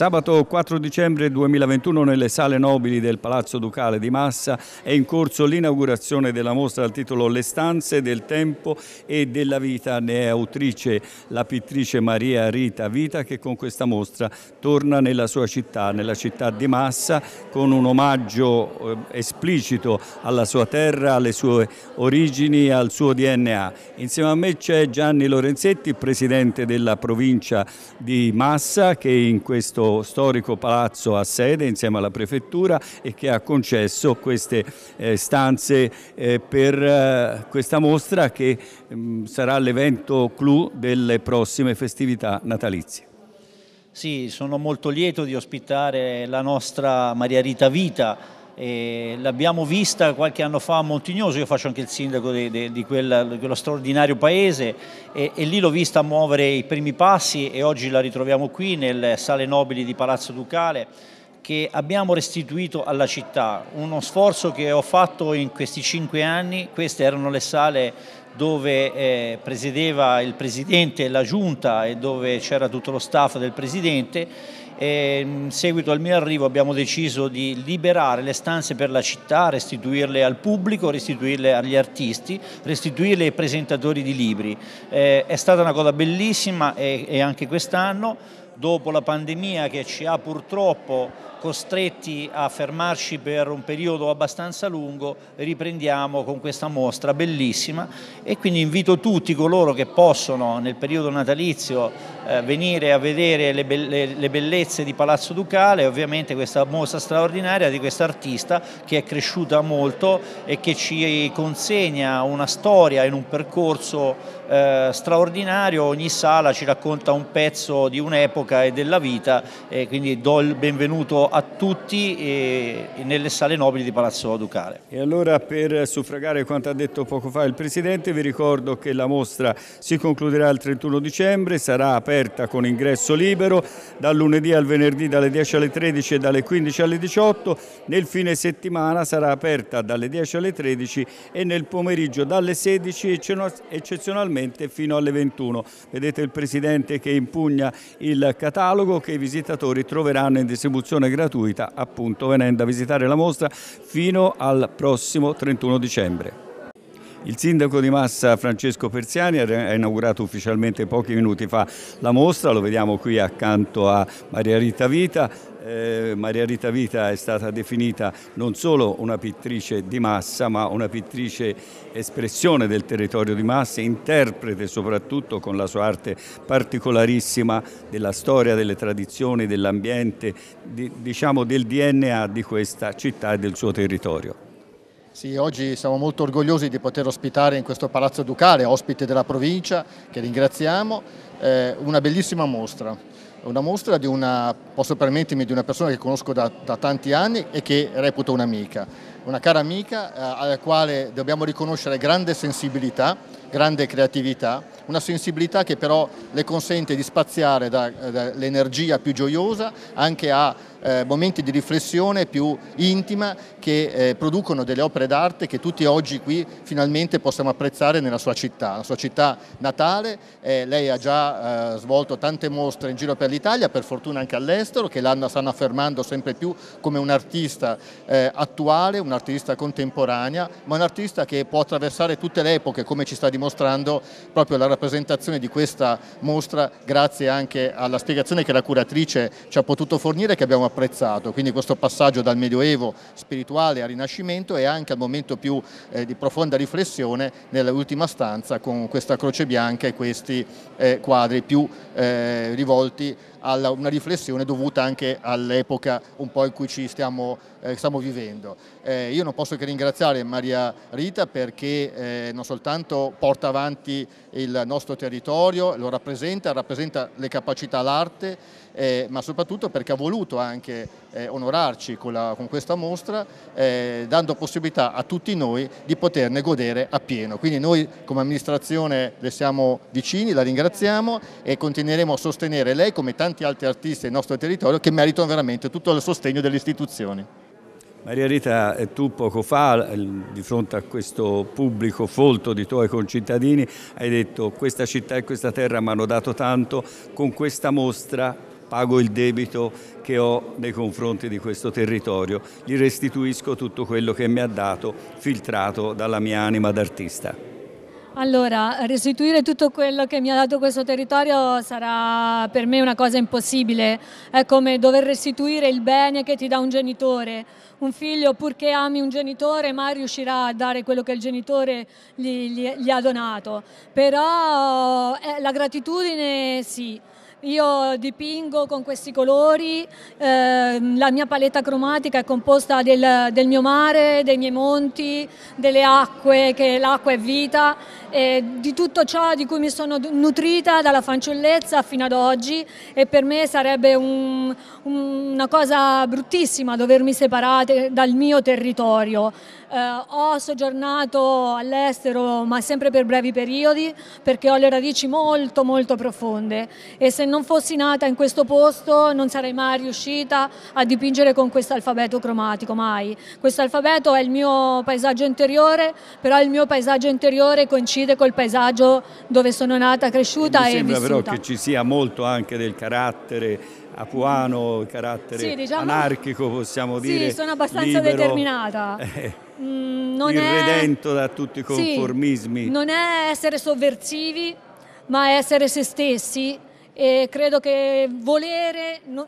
Sabato 4 dicembre 2021 nelle sale nobili del Palazzo Ducale di Massa è in corso l'inaugurazione della mostra dal titolo Le stanze del tempo e della vita. Ne è autrice la pittrice Maria Rita Vita che con questa mostra torna nella sua città, nella città di Massa, con un omaggio eh, esplicito alla sua terra, alle sue origini, al suo DNA. Insieme a me c'è Gianni Lorenzetti, presidente della provincia di Massa che in questo storico palazzo a sede insieme alla prefettura e che ha concesso queste eh, stanze eh, per eh, questa mostra che mh, mm, sarà l'evento clou delle prossime festività natalizie. Sì, sono molto lieto di ospitare la nostra Maria Rita Vita, eh, l'abbiamo vista qualche anno fa a Montignoso, io faccio anche il sindaco di, di, di, quella, di quello straordinario paese e, e lì l'ho vista muovere i primi passi e oggi la ritroviamo qui nel Sale Nobili di Palazzo Ducale che abbiamo restituito alla città, uno sforzo che ho fatto in questi cinque anni, queste erano le sale dove eh, presiedeva il Presidente e la Giunta e dove c'era tutto lo staff del Presidente e in seguito al mio arrivo abbiamo deciso di liberare le stanze per la città, restituirle al pubblico, restituirle agli artisti, restituirle ai presentatori di libri. Eh, è stata una cosa bellissima e, e anche quest'anno dopo la pandemia che ci ha purtroppo costretti a fermarci per un periodo abbastanza lungo, riprendiamo con questa mostra bellissima e quindi invito tutti coloro che possono nel periodo natalizio eh, venire a vedere le, be le, bellezze di Palazzo Ducale, ovviamente questa mostra straordinaria di quest'artista che è cresciuta molto e che ci consegna una storia in un percorso eh, straordinario, ogni sala ci racconta un pezzo di un'epoca e della vita, eh, quindi do il benvenuto a tutti e, e nelle sale nobili di Palazzo Ducale. E allora per suffragare quanto ha detto poco fa il Presidente, vi ricordo che la mostra si concluderà il 31 dicembre, sarà aperta con ingresso libero dal lunedì al venerdì dalle 10 alle 13 e dalle 15 alle 18, nel fine settimana sarà aperta dalle 10 alle 13 e nel pomeriggio dalle 16 eccezionalmente direttamente fino alle 21. Vedete il Presidente che impugna il catalogo che i visitatori troveranno in distribuzione gratuita appunto venendo a visitare la mostra fino al prossimo 31 dicembre. Il sindaco di Massa Francesco Persiani ha inaugurato ufficialmente pochi minuti fa la mostra, lo vediamo qui accanto a Maria Rita Vita, eh, Maria Rita Vita è stata definita non solo una pittrice di massa, ma una pittrice espressione del territorio di massa, interprete soprattutto con la sua arte particolarissima della storia, delle tradizioni, dell'ambiente, di, diciamo del DNA di questa città e del suo territorio. Sì, oggi siamo molto orgogliosi di poter ospitare in questo Palazzo Ducale, ospite della provincia, che ringraziamo, eh, una bellissima mostra è una mostra di una, posso permettermi, di una persona che conosco da, da tanti anni e che reputo un'amica, una cara amica eh, alla quale dobbiamo riconoscere grande sensibilità grande creatività, una sensibilità che però le consente di spaziare dall'energia più gioiosa anche a eh, momenti di riflessione più intima che eh, producono delle opere d'arte che tutti oggi qui finalmente possiamo apprezzare nella sua città, la sua città natale, eh, lei ha già eh, svolto tante mostre in giro per l'Italia, per fortuna anche all'estero, che l'anno stanno affermando sempre più come un artista eh, attuale, un artista contemporanea, ma un artista che può attraversare tutte le epoche come ci sta dimostrando dimostrando proprio la rappresentazione di questa mostra grazie anche alla spiegazione che la curatrice ci ha potuto fornire e che abbiamo apprezzato, quindi questo passaggio dal Medioevo spirituale al Rinascimento e anche al momento più eh, di profonda riflessione nell'ultima stanza con questa croce bianca e questi eh, quadri più eh, rivolti alla, una riflessione dovuta anche all'epoca un po' in cui ci stiamo, eh, stiamo vivendo. Eh, io non posso che ringraziare Maria Rita perché eh, non soltanto porta avanti il nostro territorio, lo rappresenta, rappresenta le capacità, l'arte, eh, ma soprattutto perché ha voluto anche eh, onorarci con, la, con, questa mostra, eh, dando possibilità a tutti noi di poterne godere appieno. Quindi noi come amministrazione le siamo vicini, la ringraziamo e continueremo a sostenere lei come tanti altri artisti del nostro territorio che meritano veramente tutto il sostegno delle istituzioni. Maria Rita, eh, tu poco fa, di fronte a questo pubblico folto di tuoi concittadini, hai detto questa città e questa terra mi hanno dato tanto, con questa mostra pago il debito che ho nei confronti di questo territorio, gli restituisco tutto quello che mi ha dato filtrato dalla mia anima d'artista. Allora, restituire tutto quello che mi ha dato questo territorio sarà per me una cosa impossibile, è come dover restituire il bene che ti dà un genitore, un figlio purché ami un genitore mai riuscirà a dare quello che il genitore gli, gli, gli ha donato, però eh, la gratitudine sì, io dipingo con questi colori, eh, la mia paletta cromatica è composta del, del, mio mare, dei miei monti, delle acque, che l'acqua è vita eh, di tutto ciò di cui mi sono nutrita dalla fanciullezza fino ad oggi e per me sarebbe un, un, una cosa bruttissima dovermi separare dal mio territorio. Eh, ho soggiornato all'estero ma sempre per brevi periodi perché ho le radici molto molto profonde e se non fossi nata in questo posto non sarei mai riuscita a dipingere con questo alfabeto cromatico, mai. Questo alfabeto è il mio paesaggio interiore, però il mio paesaggio interiore coincide coincide col paesaggio dove sono nata, cresciuta e, e vissuta. Mi sembra però che ci sia molto anche del carattere apuano, carattere sì, diciamo, anarchico possiamo dire. Sì, sono abbastanza libero, determinata. Eh, mm, non irredento è, da tutti i conformismi. Sì, non è essere sovversivi, ma essere se stessi e credo che volere... Non,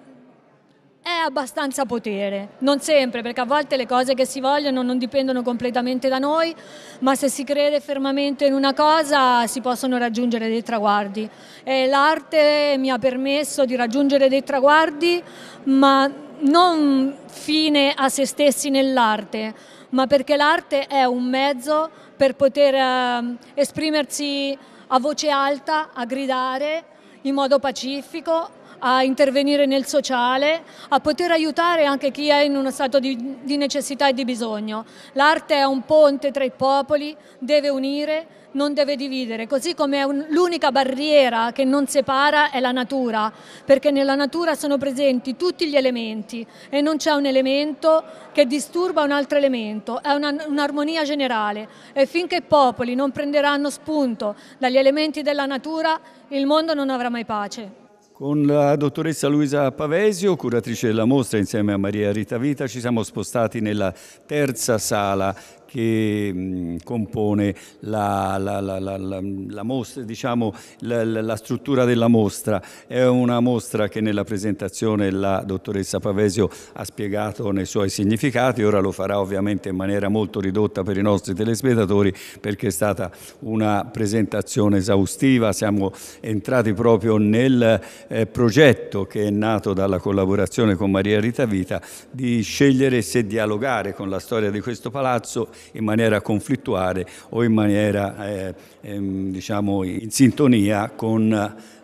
è abbastanza potere, non sempre, perché a volte le cose che si vogliono non dipendono completamente da noi, ma se si crede fermamente in una cosa si possono raggiungere dei traguardi. E l'arte mi ha permesso di raggiungere dei traguardi, ma non fine a se stessi nell'arte, ma perché l'arte è un mezzo per poter eh, esprimersi a voce alta, a gridare in modo pacifico a intervenire nel sociale, a poter aiutare anche chi è in uno stato di, di necessità e di bisogno. L'arte è un ponte tra i popoli, deve unire, non deve dividere, così come l'unica barriera che non separa è la natura, perché nella natura sono presenti tutti gli elementi e non c'è un elemento che disturba un altro elemento, è un'armonia un generale e finché i popoli non prenderanno spunto dagli elementi della natura il mondo non avrà mai pace. Con la dottoressa Luisa Pavesio, curatrice della mostra, insieme a Maria Rita Vita, ci siamo spostati nella terza sala che compone la, la, la, mostra, diciamo, la, struttura della mostra. È una mostra che nella presentazione la dottoressa Pavesio ha spiegato nei suoi significati, ora lo farà ovviamente in maniera molto ridotta per i nostri telespettatori perché è stata una presentazione esaustiva, siamo entrati proprio nel eh, progetto che è nato dalla collaborazione con Maria Rita Vita di scegliere se dialogare con la storia di questo palazzo in maniera conflittuale o in maniera eh, ehm, diciamo in sintonia con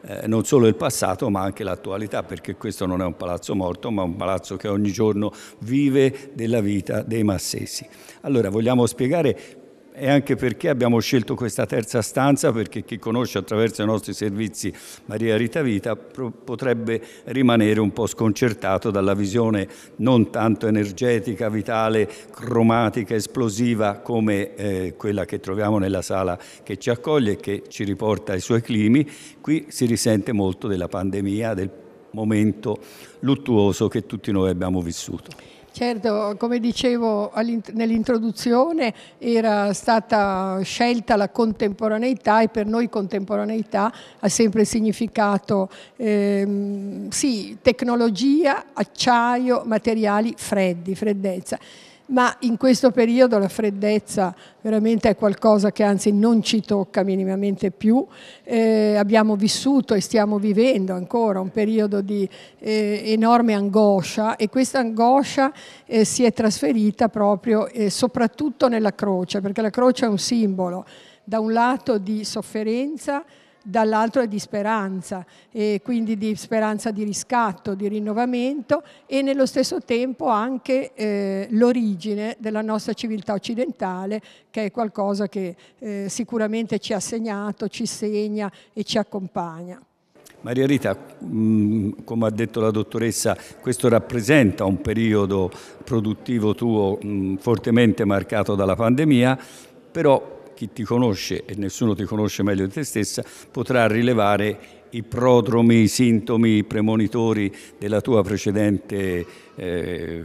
eh, non solo il passato ma anche l'attualità perché questo non è un palazzo morto ma un palazzo che ogni giorno vive della vita dei massesi. Allora vogliamo spiegare e anche perché abbiamo scelto questa terza stanza perché chi conosce attraverso i nostri servizi Maria Rita Vita potrebbe rimanere un po' sconcertato dalla visione non tanto energetica, vitale, cromatica, esplosiva come eh, quella che troviamo nella sala che ci accoglie e che ci riporta ai suoi climi. Qui si risente molto della pandemia, del momento luttuoso che tutti noi abbiamo vissuto. Certo, come dicevo nell'introduzione era stata scelta la contemporaneità e per noi contemporaneità ha sempre significato ehm, sì, tecnologia, acciaio, materiali freddi, freddezza ma in questo periodo la freddezza veramente è qualcosa che anzi non ci tocca minimamente più. Eh, abbiamo vissuto e stiamo vivendo ancora un periodo di eh, enorme angoscia e questa angoscia eh, si è trasferita proprio e eh, soprattutto nella croce, perché la croce è un simbolo da un lato di sofferenza, dall'altro è di speranza, e quindi di speranza di riscatto, di rinnovamento e nello stesso tempo anche eh, l'origine della nostra civiltà occidentale che è qualcosa che eh, sicuramente ci ha segnato, ci segna e ci accompagna. Maria Rita, come ha detto la dottoressa, questo rappresenta un periodo produttivo tuo fortemente marcato dalla pandemia, però chi ti conosce e nessuno ti conosce meglio di te stessa potrà rilevare i prodromi, i sintomi, i premonitori della tua precedente eh,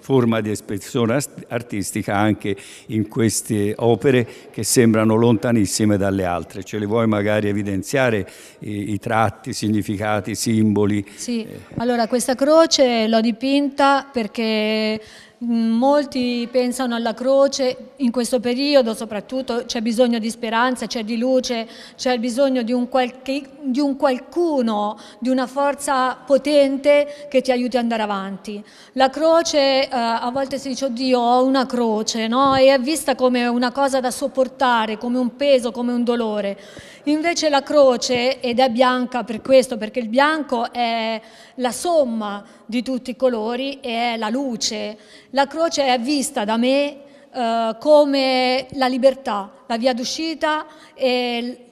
forma di espressione artistica anche in queste opere che sembrano lontanissime dalle altre. Ce le vuoi magari evidenziare i, i tratti, i significati, i simboli? Sì, eh. allora questa croce l'ho dipinta perché molti pensano alla croce in questo periodo soprattutto c'è bisogno di speranza, c'è di luce, c'è bisogno di un qualche di un qualcuno, di una forza potente che ti aiuti ad andare avanti. La croce, eh, a volte si dice, oddio, ho una croce, no? E è vista come una cosa da sopportare, come un peso, come un dolore. Invece la croce, ed è bianca per questo, perché il bianco è la somma di tutti i colori e è la luce. La croce è vista da me Uh, come la libertà, la via d'uscita e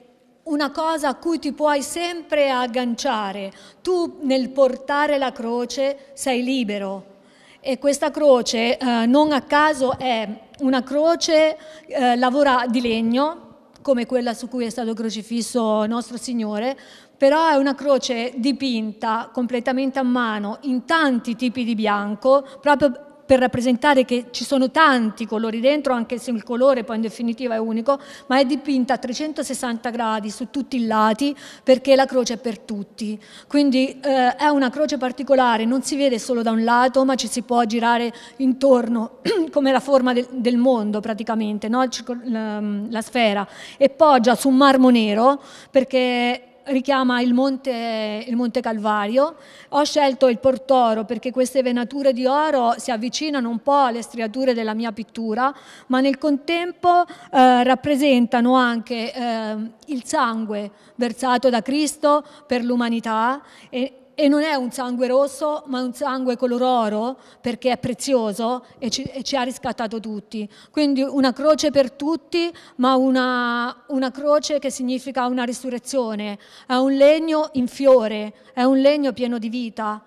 una cosa a cui ti puoi sempre agganciare. Tu nel portare la croce sei libero. E questa croce eh, non a caso è una croce eh, lavora di legno, come quella su cui è stato crocifisso nostro Signore, però è una croce dipinta completamente a mano in tanti tipi di bianco, proprio per rappresentare che ci sono tanti colori dentro, anche se il colore poi in definitiva è unico, ma è dipinta a 360 gradi su tutti i lati perché la croce è per tutti. Quindi eh, è una croce particolare, non si vede solo da un lato, ma ci si può girare intorno come la forma del, del mondo praticamente, no? la, ehm, la sfera, e poggia su un marmo nero perché richiama il monte, il monte, Calvario. Ho scelto il Portoro perché queste venature di oro si avvicinano un po' alle striature della mia pittura, ma nel contempo eh, rappresentano anche eh, il sangue versato da Cristo per l'umanità e, e non è un sangue rosso, ma un sangue color oro, perché è prezioso e ci, e ci ha riscattato tutti. Quindi una croce per tutti, ma una, una croce che significa una risurrezione. È un legno in fiore, è un legno pieno di vita,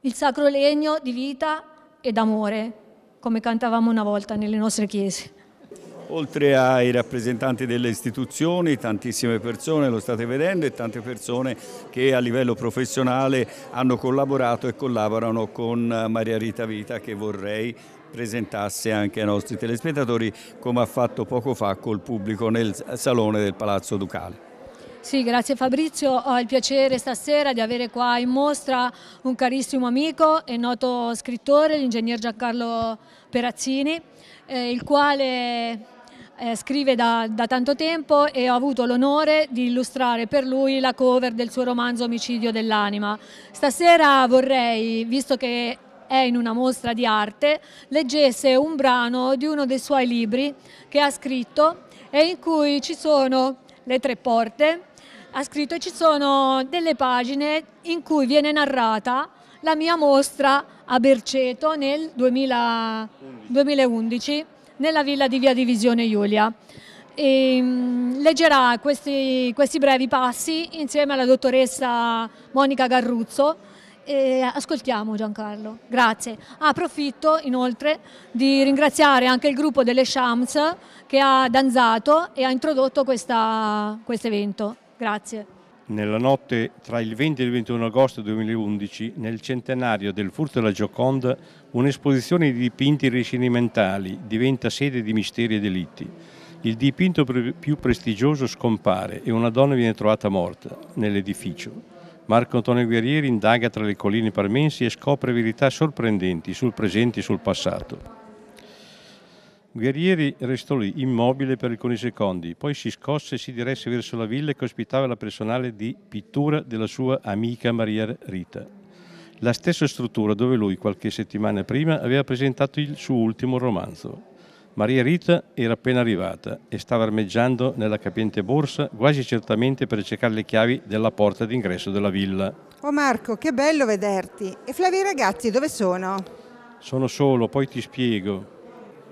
il sacro legno di vita e d'amore, come cantavamo una volta nelle nostre chiese. Oltre ai rappresentanti delle istituzioni, tantissime persone, lo state vedendo, e tante persone che a livello professionale hanno collaborato e collaborano con Maria Rita Vita che vorrei presentasse anche ai nostri telespettatori come ha fatto poco fa col pubblico nel salone del Palazzo Ducale. Sì, grazie Fabrizio. Ho il piacere stasera di avere qua in mostra un carissimo amico e noto scrittore, l'ingegner Giancarlo Perazzini, eh, il quale eh, scrive da, da, tanto tempo e ho avuto l'onore di illustrare per lui la cover del suo romanzo Omicidio dell'anima. Stasera vorrei, visto che è in una mostra di arte, leggesse un brano di uno dei suoi libri che ha scritto e in cui ci sono le tre porte, ha scritto e ci sono delle pagine in cui viene narrata la mia mostra a Berceto nel 2000, 2011 nella villa di via Divisione Giulia. E, mm, leggerà questi, questi brevi passi insieme alla dottoressa Monica Garruzzo. E ascoltiamo Giancarlo, grazie. approfitto inoltre di ringraziare anche il gruppo delle Shams che ha danzato e ha introdotto questo quest evento. Grazie nella notte tra il 20 e il 21 agosto 2011, nel centenario del furto della Gioconda, un'esposizione di dipinti rinascimentali diventa sede di misteri e delitti. Il dipinto più prestigioso scompare e una donna viene trovata morta nell'edificio. Marco Antonio Guerrieri indaga tra le colline parmensi e scopre verità sorprendenti sul presente e sul passato. Guerrieri restò lì, immobile per alcuni secondi, poi si scosse e si diresse verso la villa che ospitava la personale di pittura della sua amica Maria Rita. La stessa struttura dove lui qualche settimana prima aveva presentato il suo ultimo romanzo. Maria Rita era appena arrivata e stava armeggiando nella capiente borsa, quasi certamente per cercare le chiavi della porta d'ingresso della villa. Oh Marco, che bello vederti! E Flavia i ragazzi dove sono? Sono solo, poi ti spiego.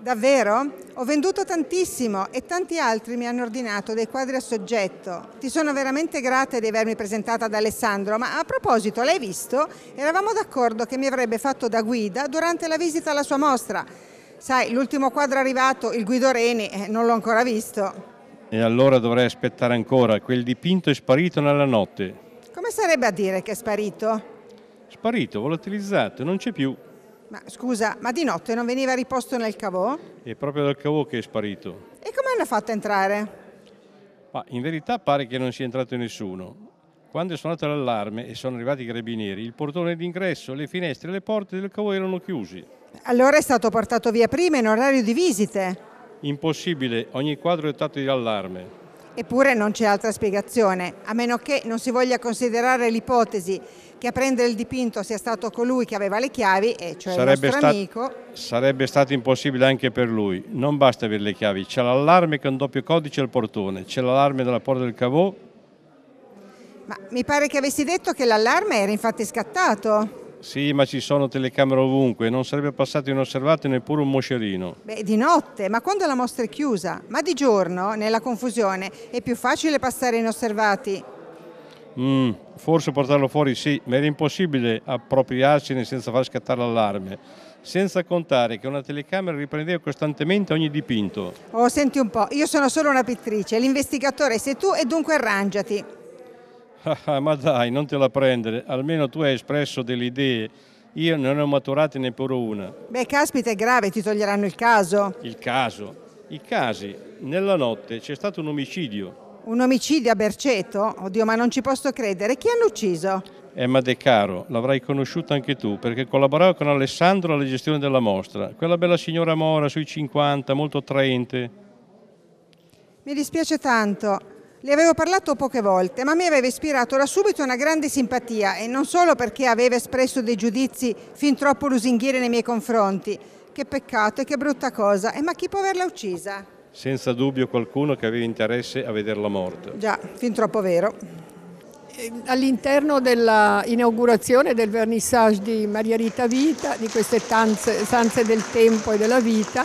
Davvero? Ho venduto tantissimo e tanti altri mi hanno ordinato dei quadri a soggetto. Ti sono veramente grata di avermi presentata ad Alessandro, ma a proposito, l'hai visto? Eravamo d'accordo che mi avrebbe fatto da guida durante la visita alla sua mostra. Sai, l'ultimo quadro arrivato, il Guido Reni, eh, non l'ho ancora visto. E allora dovrei aspettare ancora, quel dipinto è sparito nella notte. Come sarebbe a dire che è sparito? Sparito, volatilizzato, non c'è più. Ma scusa, ma di notte non veniva riposto nel cavò? È proprio dal cavò che è sparito. E come hanno fatto a entrare? Ma in verità pare che non sia entrato nessuno. Quando è suonato l'allarme e sono arrivati i carabinieri, il portone d'ingresso, le finestre e le porte del cavo erano chiusi. Allora è stato portato via prima in orario di visite. Impossibile, ogni quadro è dotato di allarme. Eppure non c'è altra spiegazione, a meno che non si voglia considerare l'ipotesi che a prendere il dipinto sia stato colui che aveva le chiavi, e cioè sarebbe il nostro amico. Sarebbe stato impossibile anche per lui, non basta avere le chiavi, c'è l'allarme con doppio codice al portone, c'è l'allarme della porta del cavò. Ma mi pare che avessi detto che l'allarme era infatti scattato. Sì, ma ci sono telecamere ovunque, non sarebbe passato inosservato neppure un moscerino. Beh, di notte, ma quando la mostra è chiusa? Ma di giorno, nella confusione, è più facile passare inosservati. Mm, forse portarlo fuori sì, ma era impossibile appropriarsene senza far scattare l'allarme. Senza contare che una telecamera riprendeva costantemente ogni dipinto. Oh, senti un po', io sono solo una pittrice, l'investigatore sei tu e dunque arrangiati. Ah, ma dai, non te la prendere, almeno tu hai espresso delle idee, io non ne ho maturate neppure una. Beh, caspita, è grave, ti toglieranno il caso. Il caso? I casi. Nella notte c'è stato un omicidio. Un omicidio a Berceto? Oddio, ma non ci posso credere. Chi hanno ucciso? Emma eh, De Caro, l'avrai conosciuta anche tu, perché collaborava con Alessandro alla gestione della mostra. Quella bella signora Mora, sui 50, molto attraente. Mi dispiace tanto. Le avevo parlato poche volte, ma mi aveva ispirato da subito una grande simpatia e non solo perché aveva espresso dei giudizi fin troppo lusinghieri nei miei confronti. Che peccato e che brutta cosa, e ma chi può averla uccisa? Senza dubbio qualcuno che aveva interesse a vederla morta. Già, fin troppo vero. Eh, all'interno dell'inaugurazione del vernissage di Maria Rita Vita, di queste stanze del tempo e della vita,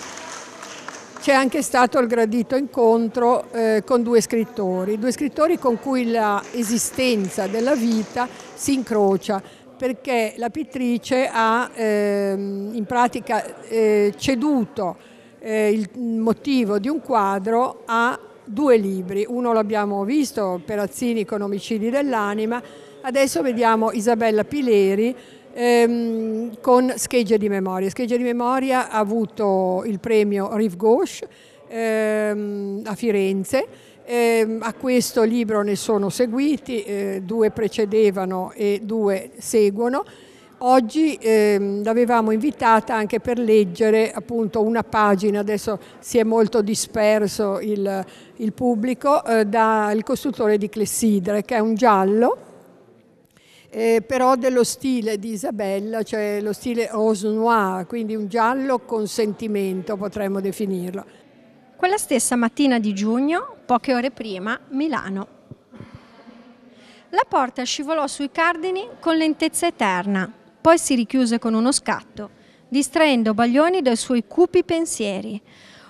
c'è anche stato il gradito incontro eh, con due scrittori, due scrittori con cui l'esistenza della vita si incrocia perché la pittrice ha ehm, in pratica eh, ceduto eh, il motivo di un quadro a due libri, uno l'abbiamo visto, Perazzini con Omicidi dell'anima, adesso vediamo Isabella Pileri ehm, con Schegge di Memoria. Schegge di Memoria ha avuto il premio Rive Gauche ehm, a Firenze. Eh, a questo libro ne sono seguiti, eh, due precedevano e due seguono. Oggi ehm, l'avevamo invitata anche per leggere appunto una pagina, adesso si è molto disperso il, il pubblico, eh, dal costruttore di Clessidre, che è un giallo eh, però dello stile di Isabella, cioè lo stile rose noir, quindi un giallo con sentimento potremmo definirlo. Quella stessa mattina di giugno, poche ore prima, Milano. La porta scivolò sui cardini con lentezza eterna, poi si richiuse con uno scatto, distraendo Baglioni dai suoi cupi pensieri.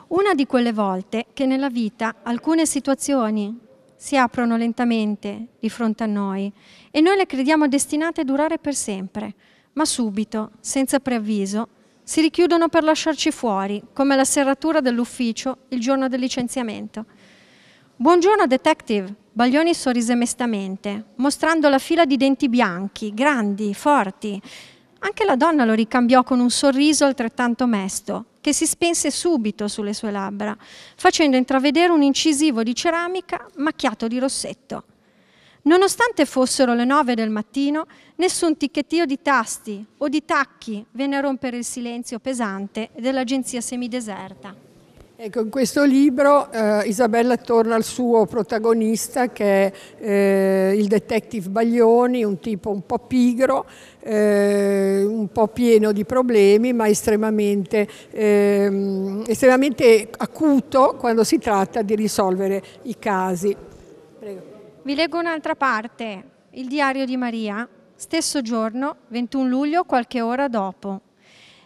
Una di quelle volte che nella vita alcune situazioni, si aprono lentamente di fronte a noi e noi le crediamo destinate a durare per sempre, ma subito, senza preavviso, si richiudono per lasciarci fuori, come la serratura dell'ufficio il giorno del licenziamento. Buongiorno detective, Baglioni sorrise mestamente, mostrando la fila di denti bianchi, grandi, forti, anche la donna lo ricambiò con un sorriso altrettanto mesto, che si spense subito sulle sue labbra, facendo intravedere un incisivo di ceramica macchiato di rossetto. Nonostante fossero le nove del mattino, nessun ticchettio di tasti o di tacchi venne a rompere il silenzio pesante dell'agenzia semideserta. Ecco, in questo libro eh, Isabella torna al suo protagonista che è eh, il detective Baglioni, un tipo un po' pigro, eh, un po' pieno di problemi, ma estremamente, ehm, estremamente acuto quando si tratta di risolvere i casi. Prego. Vi leggo un'altra parte, il diario di Maria, stesso giorno, 21 luglio, qualche ora dopo.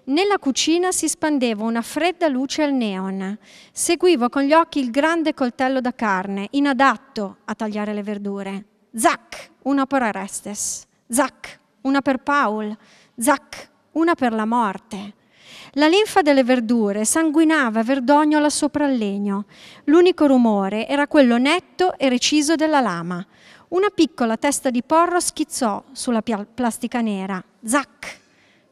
Nella cucina si spandeva una fredda luce al neon. Seguivo con gli occhi il grande coltello da carne, inadatto a tagliare le verdure. Zac, una per Arestes. Zac, una per Paul. Zac, una per la morte. La linfa delle verdure sanguinava verdognola sopra il legno. L'unico rumore era quello netto e reciso della lama. Una piccola testa di porro schizzò sulla plastica nera. Zac!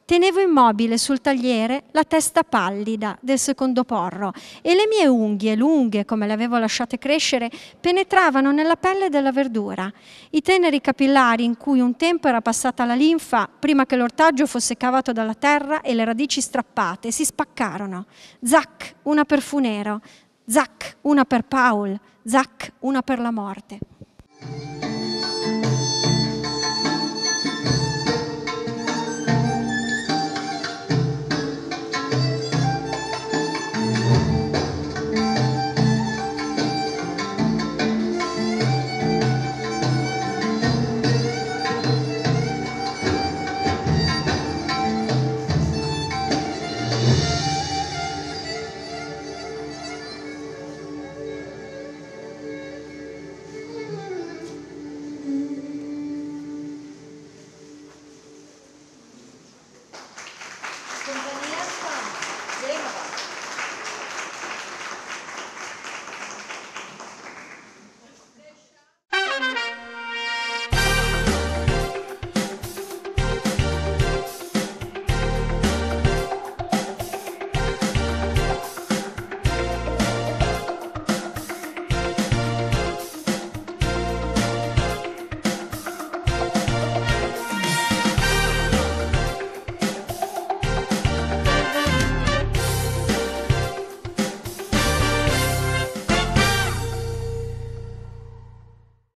tenevo immobile sul tagliere la testa pallida del secondo porro e le mie unghie, lunghe come le avevo lasciate crescere, penetravano nella pelle della verdura. I teneri capillari in cui un tempo era passata la linfa, prima che l'ortaggio fosse cavato dalla terra e le radici strappate, si spaccarono. Zac, una per Funero, zac, una per Paul, zac, una per la morte.